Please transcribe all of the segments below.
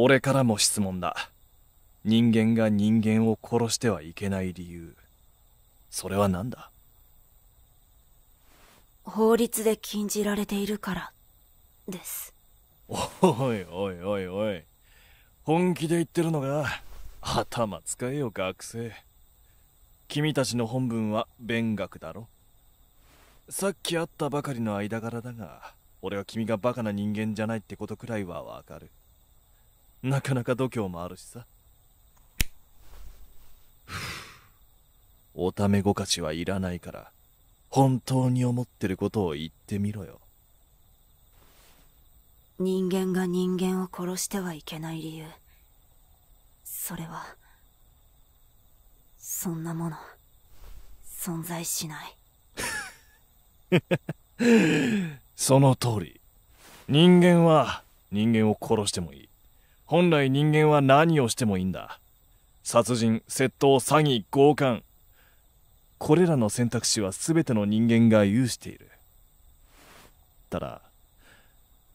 俺からも質問だ人間が人間を殺してはいけない理由それは何だ法律で禁じられているからですおいおいおいおい本気で言ってるのか頭使えよ学生君たちの本文は勉学だろさっき会ったばかりの間柄だが俺は君がバカな人間じゃないってことくらいはわかるなかなか度胸もあるしさおためごかしはいらないから本当に思ってることを言ってみろよ人間が人間を殺してはいけない理由それはそんなもの存在しない その通り人間は人間を殺してもいい本来人間は何をしてもいいんだ殺人窃盗詐欺強姦これらの選択肢は全ての人間が有しているただ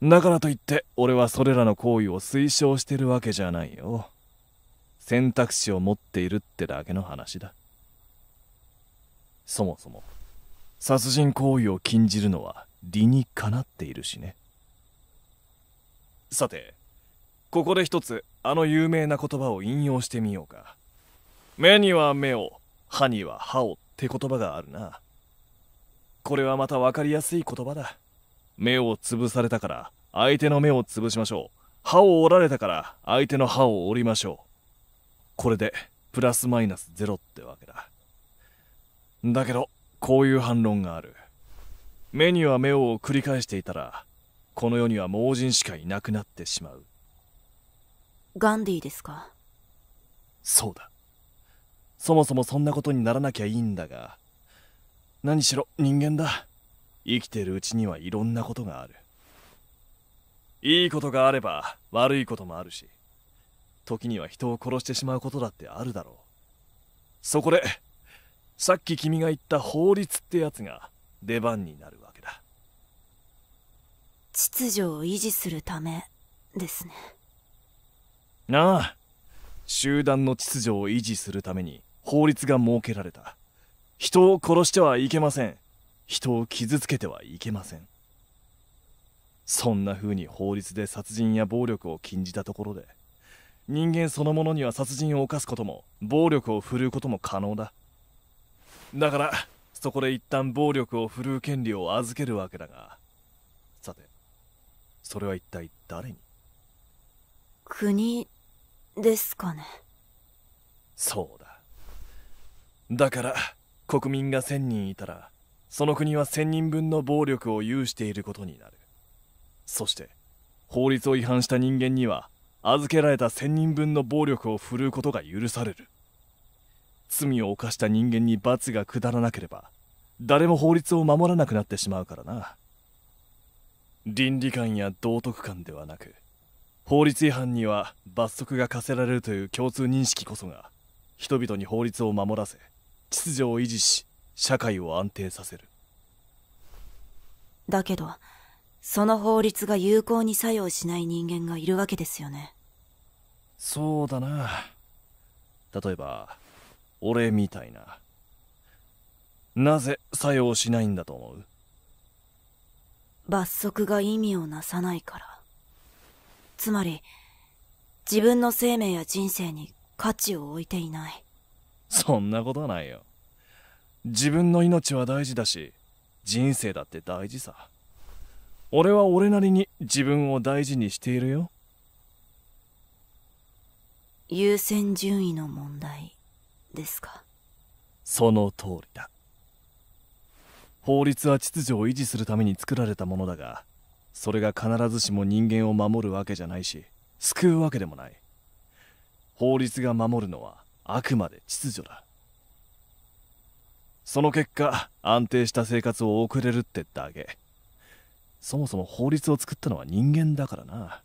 だからといって俺はそれらの行為を推奨してるわけじゃないよ選択肢を持っているってだけの話だそもそも殺人行為を禁じるのは理にかなっているしねさてここで一つあの有名な言葉を引用してみようか目には目を歯には歯をって言葉があるなこれはまた分かりやすい言葉だ目を潰されたから相手の目を潰しましょう歯を折られたから相手の歯を折りましょうこれでプラスマイナスゼロってわけだだけどこういう反論がある目には目を繰り返していたらこの世には盲人しかいなくなってしまうガンディですかそうだそもそもそんなことにならなきゃいいんだが何しろ人間だ生きてるうちにはいろんなことがあるいいことがあれば悪いこともあるし時には人を殺してしまうことだってあるだろうそこでさっき君が言った法律ってやつが出番になるわけだ秩序を維持するためですねなあ集団の秩序を維持するために法律が設けられた人を殺してはいけません人を傷つけてはいけませんそんな風に法律で殺人や暴力を禁じたところで人間そのものには殺人を犯すことも暴力を振るうことも可能だだからそこで一旦暴力を振るう権利を預けるわけだがさてそれは一体誰に国ですかねそうだだから国民が1000人いたらその国は1000人分の暴力を有していることになるそして法律を違反した人間には預けられた1000人分の暴力を振るうことが許される罪を犯した人間に罰が下らなければ誰も法律を守らなくなってしまうからな倫理観や道徳観ではなく法律違反には罰則が課せられるという共通認識こそが人々に法律を守らせ秩序を維持し社会を安定させるだけどその法律が有効に作用しない人間がいるわけですよねそうだな例えば俺みたいななぜ作用しないんだと思う罰則が意味をなさないからつまり、自分の生命や人生に価値を置いていない。そんなことはないよ。自分の命は大事だし、人生だって大事さ。俺は俺なりに自分を大事にしているよ。優先順位の問題ですか。その通りだ。法律は秩序を維持するために作られたものだが、それが必ずしも人間を守るわけじゃないし救うわけでもない法律が守るのはあくまで秩序だその結果安定した生活を送れるってだけそもそも法律を作ったのは人間だからな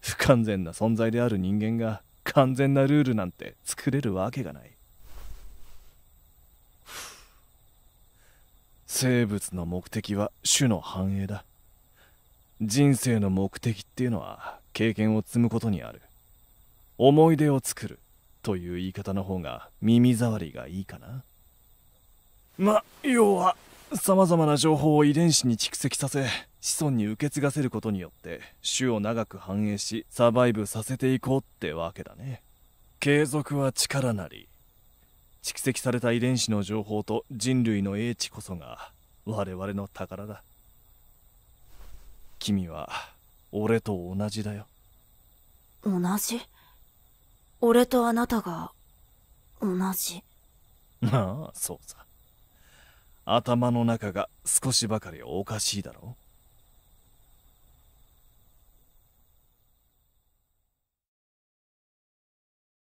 不完全な存在である人間が完全なルールなんて作れるわけがない生物の目的は種の繁栄だ人生の目的っていうのは経験を積むことにある思い出を作るという言い方の方が耳障りがいいかなま要はさまざまな情報を遺伝子に蓄積させ子孫に受け継がせることによって種を長く繁栄しサバイブさせていこうってわけだね継続は力なり蓄積された遺伝子の情報と人類の英知こそが我々の宝だ君は俺と同じだよ同じ俺とあなたが同じああそうさ頭の中が少しばかりおかしいだろ